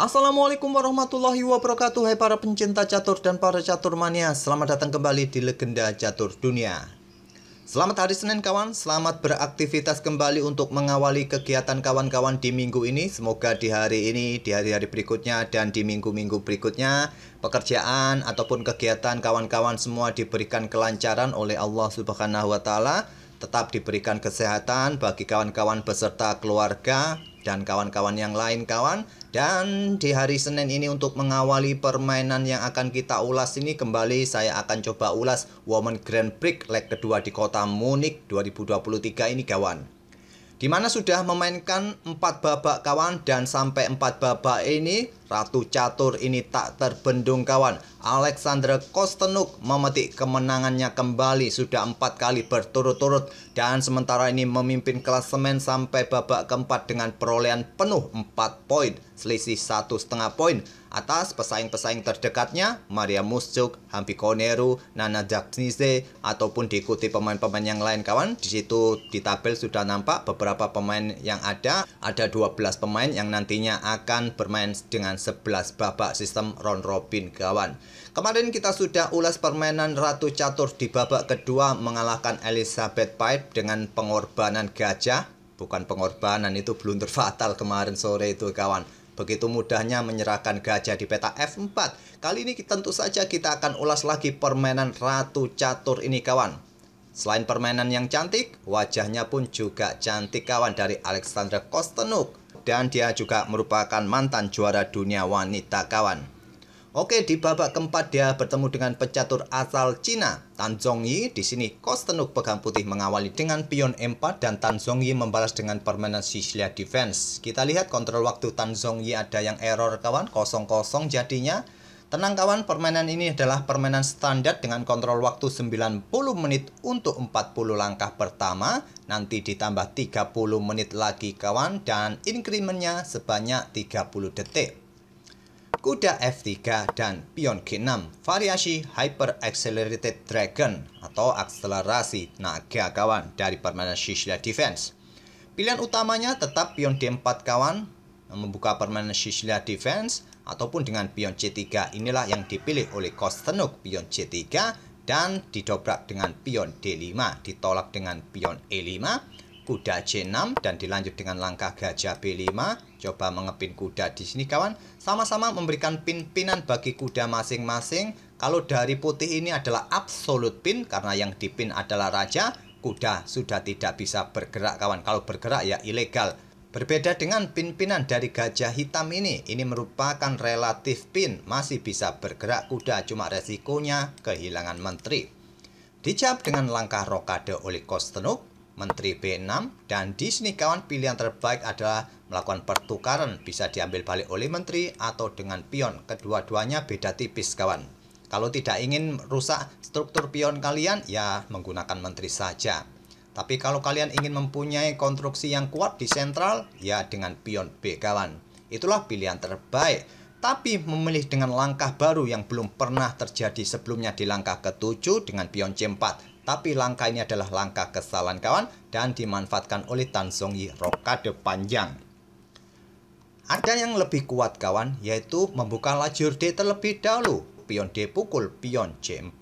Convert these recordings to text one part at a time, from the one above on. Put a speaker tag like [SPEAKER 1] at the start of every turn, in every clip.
[SPEAKER 1] Assalamualaikum warahmatullahi wabarakatuh Hai para pencinta catur dan para catur mania Selamat datang kembali di Legenda Catur Dunia Selamat hari Senin kawan Selamat beraktivitas kembali untuk mengawali kegiatan kawan-kawan di minggu ini Semoga di hari ini, di hari-hari berikutnya dan di minggu-minggu berikutnya Pekerjaan ataupun kegiatan kawan-kawan semua diberikan kelancaran oleh Allah Subhanahu Wa Taala tetap diberikan kesehatan bagi kawan-kawan beserta keluarga dan kawan-kawan yang lain kawan dan di hari Senin ini untuk mengawali permainan yang akan kita ulas ini kembali saya akan coba ulas Women Grand Prix leg kedua di kota Munich 2023 ini kawan di mana sudah memainkan empat babak kawan dan sampai empat babak ini Ratu Catur ini tak terbendung kawan. Alexander Kostenuk memetik kemenangannya kembali sudah empat kali berturut-turut dan sementara ini memimpin klasemen sampai babak keempat dengan perolehan penuh empat poin selisih satu setengah poin atas pesaing-pesaing terdekatnya Maria Muschuk, Hampi Koneru, Nana Jagnise ataupun diikuti pemain-pemain yang lain kawan. Di situ di tabel sudah nampak beberapa pemain yang ada. Ada 12 pemain yang nantinya akan bermain dengan 11 babak sistem round robin kawan. Kemarin kita sudah ulas permainan Ratu Catur di babak kedua mengalahkan Elizabeth Pipe dengan pengorbanan gajah. Bukan pengorbanan itu blunder fatal kemarin sore itu kawan Begitu mudahnya menyerahkan gajah di peta F4. Kali ini tentu saja kita akan ulas lagi permainan Ratu Catur ini kawan. Selain permainan yang cantik, wajahnya pun juga cantik kawan dari Alexandra Kostenuk. Dan dia juga merupakan mantan juara dunia wanita kawan. Oke, di babak keempat dia bertemu dengan pecatur asal Cina, Tan Zhongyi. Di sini Kostenuk pegang putih mengawali dengan pion M4 dan Tan Zhongyi membalas dengan permainan Sicilia Defense. Kita lihat kontrol waktu Tan Zhongyi ada yang error kawan, kosong-kosong jadinya. Tenang kawan, permainan ini adalah permainan standar dengan kontrol waktu 90 menit untuk 40 langkah pertama, nanti ditambah 30 menit lagi kawan dan increment-nya sebanyak 30 detik kuda F3 dan pion G6 variasi Hyper Accelerated Dragon atau akselerasi naga kawan dari permainan Sicilian Defense. Pilihan utamanya tetap pion D4 kawan membuka permainan Sicilian Defense ataupun dengan pion C3 inilah yang dipilih oleh Kostenuk pion C3 dan didobrak dengan pion D5 ditolak dengan pion E5 kuda C6 dan dilanjut dengan langkah gajah B5. Coba mengepin kuda di sini kawan. Sama-sama memberikan pin-pinan bagi kuda masing-masing. Kalau dari putih ini adalah absolute pin karena yang dipin adalah raja, kuda sudah tidak bisa bergerak kawan. Kalau bergerak ya ilegal. Berbeda dengan pin-pinan dari gajah hitam ini, ini merupakan relatif pin, masih bisa bergerak kuda, cuma resikonya kehilangan menteri. Dijawab dengan langkah rokade oleh Kostenuk, Menteri B6 dan di sini kawan pilihan terbaik adalah melakukan pertukaran bisa diambil balik oleh menteri atau dengan pion kedua-duanya beda tipis kawan kalau tidak ingin rusak struktur pion kalian ya menggunakan menteri saja tapi kalau kalian ingin mempunyai konstruksi yang kuat di sentral ya dengan pion B kawan itulah pilihan terbaik tapi memilih dengan langkah baru yang belum pernah terjadi sebelumnya di langkah ke-7 dengan pion C4 tapi langkah ini adalah langkah kesalahan kawan dan dimanfaatkan oleh Tan Song Yi rokade panjang. Ada yang lebih kuat kawan, yaitu membuka lajur D terlebih dahulu. Pion D pukul pion C4.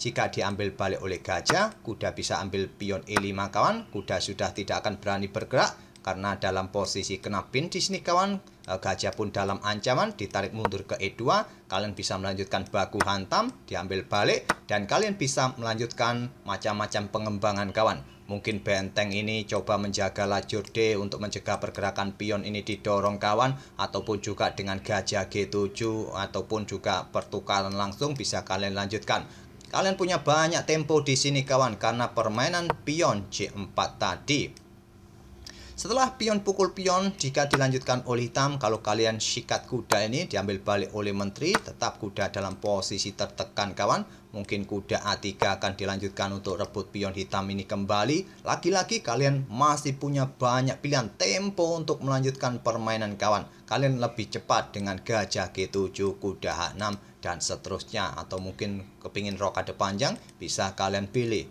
[SPEAKER 1] Jika diambil balik oleh gajah, kuda bisa ambil pion E5 kawan, kuda sudah tidak akan berani bergerak karena dalam posisi kena pin di sini kawan eh, gajah pun dalam ancaman ditarik mundur ke E2 kalian bisa melanjutkan baku hantam diambil balik dan kalian bisa melanjutkan macam-macam pengembangan kawan mungkin benteng ini coba menjaga lajur D untuk mencegah pergerakan pion ini didorong kawan ataupun juga dengan gajah G7 ataupun juga pertukaran langsung bisa kalian lanjutkan kalian punya banyak tempo di sini kawan karena permainan pion C4 tadi setelah pion pukul pion, jika dilanjutkan oleh hitam, kalau kalian sikat kuda ini diambil balik oleh menteri, tetap kuda dalam posisi tertekan kawan. Mungkin kuda A3 akan dilanjutkan untuk rebut pion hitam ini kembali. Lagi-lagi kalian masih punya banyak pilihan tempo untuk melanjutkan permainan kawan. Kalian lebih cepat dengan gajah G7, kuda H6, dan seterusnya. Atau mungkin kepingin rokade panjang, bisa kalian pilih.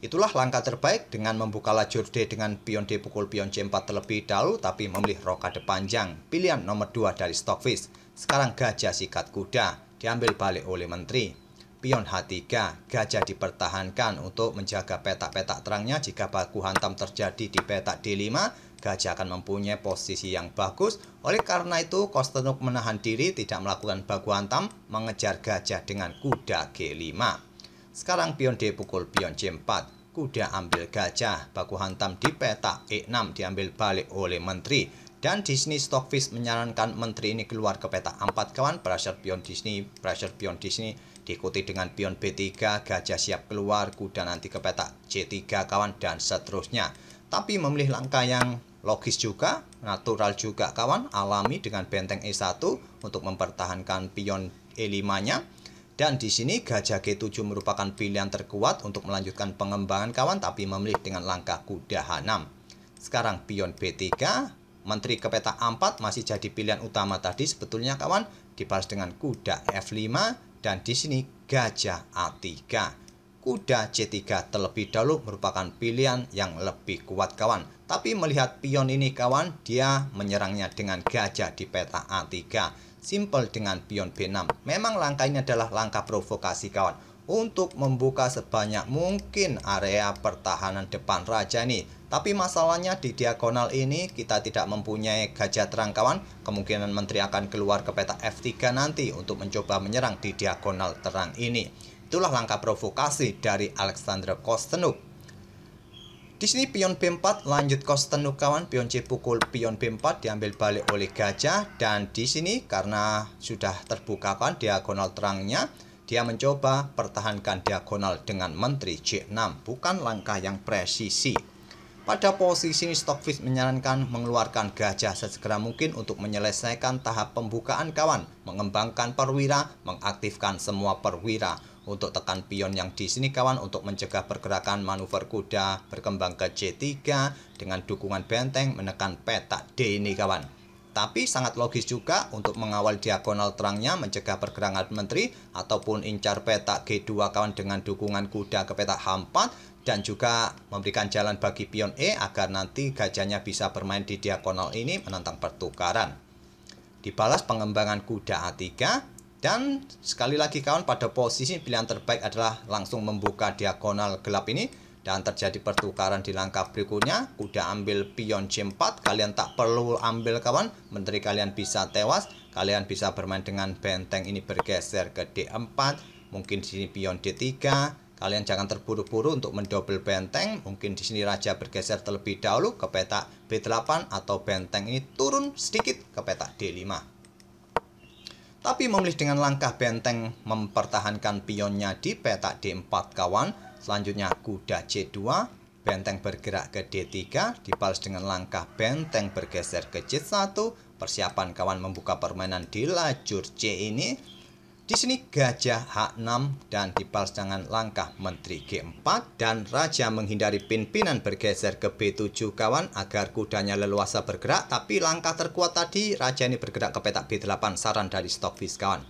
[SPEAKER 1] Itulah langkah terbaik dengan membuka lajur D dengan pion D pukul pion C4 terlebih dahulu tapi memilih rokade panjang, pilihan nomor 2 dari Stockfish. Sekarang gajah sikat kuda, diambil balik oleh menteri. Pion H3, gajah dipertahankan untuk menjaga petak-petak terangnya jika baku hantam terjadi di petak D5, gajah akan mempunyai posisi yang bagus. Oleh karena itu, Kostenuk menahan diri tidak melakukan baku hantam, mengejar gajah dengan kuda G5. Sekarang pion D pukul pion C4. Kuda ambil gajah, baku hantam di peta E6 diambil balik oleh menteri. Dan Disney Stockfish menyarankan menteri ini keluar ke peta 4 kawan. Pressure pion Disney, pressure pion Disney diikuti dengan pion B3, gajah siap keluar, kuda nanti ke peta C3 kawan dan seterusnya. Tapi memilih langkah yang logis juga, natural juga kawan, alami dengan benteng E1 untuk mempertahankan pion E5-nya dan di sini gajah G7 merupakan pilihan terkuat untuk melanjutkan pengembangan kawan tapi memilih dengan langkah kuda H6. Sekarang pion B3, menteri ke peta A4 masih jadi pilihan utama tadi sebetulnya kawan dibalas dengan kuda F5 dan di sini gajah A3. Kuda C3 terlebih dahulu merupakan pilihan yang lebih kuat kawan. Tapi melihat pion ini kawan, dia menyerangnya dengan gajah di peta A3 Simple dengan pion B6. Memang langkah ini adalah langkah provokasi kawan untuk membuka sebanyak mungkin area pertahanan depan raja nih. Tapi masalahnya di diagonal ini kita tidak mempunyai gajah terang kawan. Kemungkinan menteri akan keluar ke peta F3 nanti untuk mencoba menyerang di diagonal terang ini. Itulah langkah provokasi dari Alexander Kostenuk di sini pion B4 lanjut kos tenuk kawan, pion C pukul pion B4 diambil balik oleh gajah dan di sini karena sudah terbuka kan diagonal terangnya, dia mencoba pertahankan diagonal dengan menteri C6, bukan langkah yang presisi. Pada posisi ini Stockfish menyarankan mengeluarkan gajah sesegera mungkin untuk menyelesaikan tahap pembukaan kawan, mengembangkan perwira, mengaktifkan semua perwira untuk tekan pion yang di sini kawan untuk mencegah pergerakan manuver kuda berkembang ke C3 dengan dukungan benteng menekan peta D ini kawan. Tapi sangat logis juga untuk mengawal diagonal terangnya mencegah pergerakan menteri ataupun incar peta G2 kawan dengan dukungan kuda ke peta H4 dan juga memberikan jalan bagi pion E agar nanti gajahnya bisa bermain di diagonal ini menantang pertukaran. Dibalas pengembangan kuda A3 dan sekali lagi kawan pada posisi pilihan terbaik adalah langsung membuka diagonal gelap ini dan terjadi pertukaran di langkah berikutnya kuda ambil pion C4 kalian tak perlu ambil kawan menteri kalian bisa tewas kalian bisa bermain dengan benteng ini bergeser ke D4 mungkin di sini pion D3 kalian jangan terburu-buru untuk mendobel benteng mungkin di sini raja bergeser terlebih dahulu ke peta B8 atau benteng ini turun sedikit ke peta D5 tapi memilih dengan langkah benteng mempertahankan pionnya di petak D4 kawan. Selanjutnya kuda C2, benteng bergerak ke D3, dibalas dengan langkah benteng bergeser ke C1. Persiapan kawan membuka permainan di lajur C ini. Di sini gajah H6 dan dipalsangan langkah menteri G4 dan raja menghindari pimpinan bergeser ke B7 kawan agar kudanya leluasa bergerak tapi langkah terkuat tadi raja ini bergerak ke petak B8 saran dari Stockfish kawan.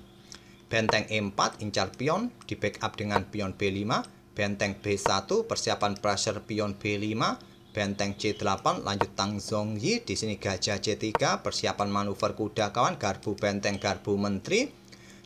[SPEAKER 1] Benteng E4 incar pion di backup dengan pion B5, benteng B1 persiapan pressure pion B5, benteng C8 lanjut Tang Zongyi di sini gajah C3 persiapan manuver kuda kawan garbu benteng garbu menteri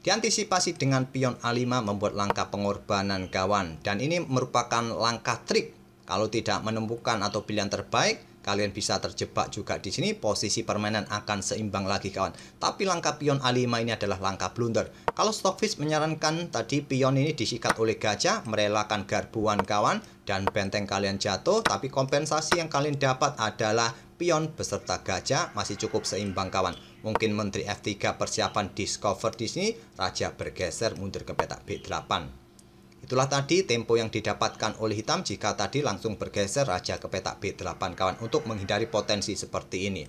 [SPEAKER 1] Diantisipasi dengan pion A5 membuat langkah pengorbanan kawan dan ini merupakan langkah trik. Kalau tidak menemukan atau pilihan terbaik, kalian bisa terjebak juga di sini posisi permainan akan seimbang lagi kawan tapi langkah pion A5 ini adalah langkah blunder kalau Stockfish menyarankan tadi pion ini disikat oleh gajah merelakan garbuan kawan dan benteng kalian jatuh tapi kompensasi yang kalian dapat adalah pion beserta gajah masih cukup seimbang kawan Mungkin Menteri F3 persiapan Discover di sini, Raja bergeser mundur ke petak B8. Itulah tadi tempo yang didapatkan oleh hitam jika tadi langsung bergeser raja ke petak B8 kawan untuk menghindari potensi seperti ini.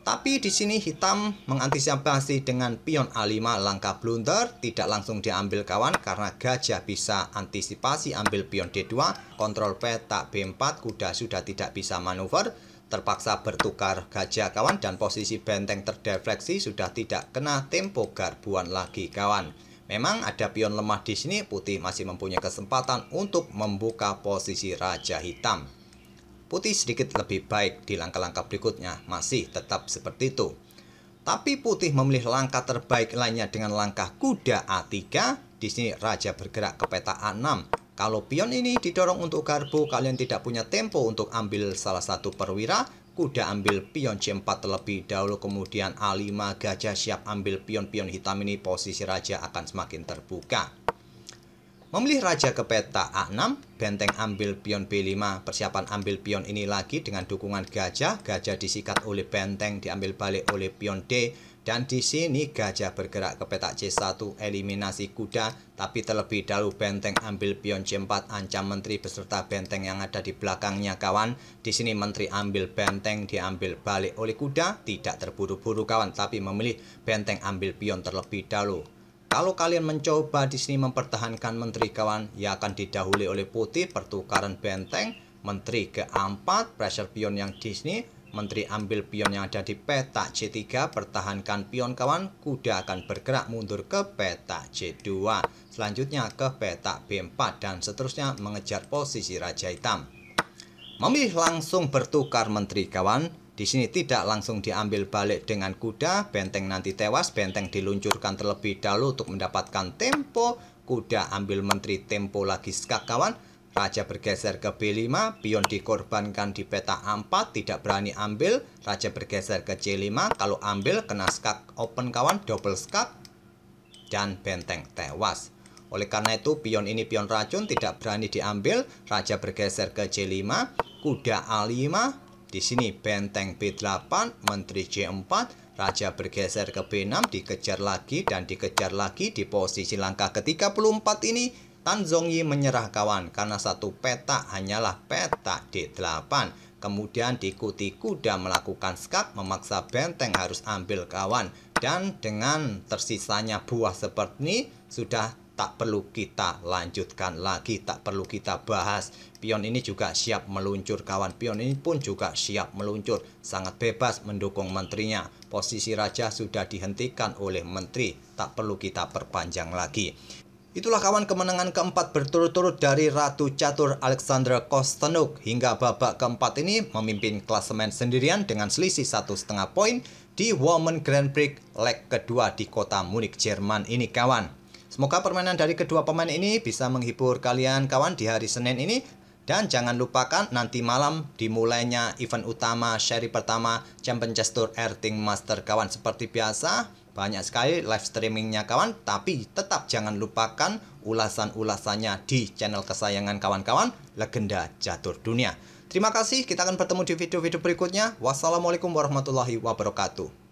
[SPEAKER 1] Tapi di sini hitam mengantisipasi dengan pion A5 langkah blunder tidak langsung diambil kawan karena gajah bisa antisipasi ambil pion D2, kontrol petak B4, kuda sudah tidak bisa manuver, terpaksa bertukar gajah kawan dan posisi benteng terdefleksi sudah tidak kena tempo garbuan lagi kawan. Memang ada pion lemah di sini, putih masih mempunyai kesempatan untuk membuka posisi raja hitam. Putih sedikit lebih baik di langkah-langkah berikutnya, masih tetap seperti itu. Tapi putih memilih langkah terbaik lainnya dengan langkah kuda A3. Di sini raja bergerak ke peta A6 kalau pion ini didorong untuk garpu, kalian tidak punya tempo untuk ambil salah satu perwira, kuda ambil pion C4 terlebih dahulu, kemudian A5 gajah siap ambil pion-pion hitam ini, posisi raja akan semakin terbuka. Memilih raja ke peta A6, benteng ambil pion B5, persiapan ambil pion ini lagi dengan dukungan gajah, gajah disikat oleh benteng, diambil balik oleh pion D, dan di sini gajah bergerak ke petak C1 eliminasi kuda, tapi terlebih dahulu benteng ambil pion C4 ancam menteri beserta benteng yang ada di belakangnya kawan. Di sini menteri ambil benteng diambil balik oleh kuda, tidak terburu-buru kawan, tapi memilih benteng ambil pion terlebih dahulu. Kalau kalian mencoba di sini mempertahankan menteri kawan, ya akan didahului oleh putih pertukaran benteng, menteri ke-4, pressure pion yang di sini Menteri ambil pion yang ada di peta C3, pertahankan pion kawan, kuda akan bergerak mundur ke peta C2, selanjutnya ke peta B4 dan seterusnya mengejar posisi Raja Hitam. Memilih langsung bertukar menteri kawan, di sini tidak langsung diambil balik dengan kuda, benteng nanti tewas, benteng diluncurkan terlebih dahulu untuk mendapatkan tempo, kuda ambil menteri tempo lagi skak kawan, Raja bergeser ke B5, pion dikorbankan di peta A4, tidak berani ambil. Raja bergeser ke C5, kalau ambil kena skak open kawan, double skak, dan benteng tewas. Oleh karena itu, pion ini pion racun, tidak berani diambil. Raja bergeser ke C5, kuda A5, di sini benteng B8, menteri C4, Raja bergeser ke B6, dikejar lagi dan dikejar lagi di posisi langkah ke-34 ini Tan Zongyi menyerah kawan karena satu petak hanyalah petak D8. Kemudian diikuti kuda melakukan skak memaksa benteng harus ambil kawan. Dan dengan tersisanya buah seperti ini sudah tak perlu kita lanjutkan lagi, tak perlu kita bahas. Pion ini juga siap meluncur kawan, pion ini pun juga siap meluncur, sangat bebas mendukung menterinya. Posisi raja sudah dihentikan oleh menteri, tak perlu kita perpanjang lagi. Itulah kawan kemenangan keempat berturut-turut dari Ratu Catur Alexandra Kostenuk hingga babak keempat ini memimpin klasemen sendirian dengan selisih satu setengah poin di Women Grand Prix leg kedua di kota Munich, Jerman ini kawan. Semoga permainan dari kedua pemain ini bisa menghibur kalian kawan di hari Senin ini dan jangan lupakan nanti malam dimulainya event utama seri pertama Champion Tour Erting Master kawan seperti biasa banyak sekali live streamingnya kawan, tapi tetap jangan lupakan ulasan-ulasannya di channel kesayangan kawan-kawan Legenda Jatuh Dunia. Terima kasih, kita akan bertemu di video-video berikutnya. Wassalamualaikum warahmatullahi wabarakatuh.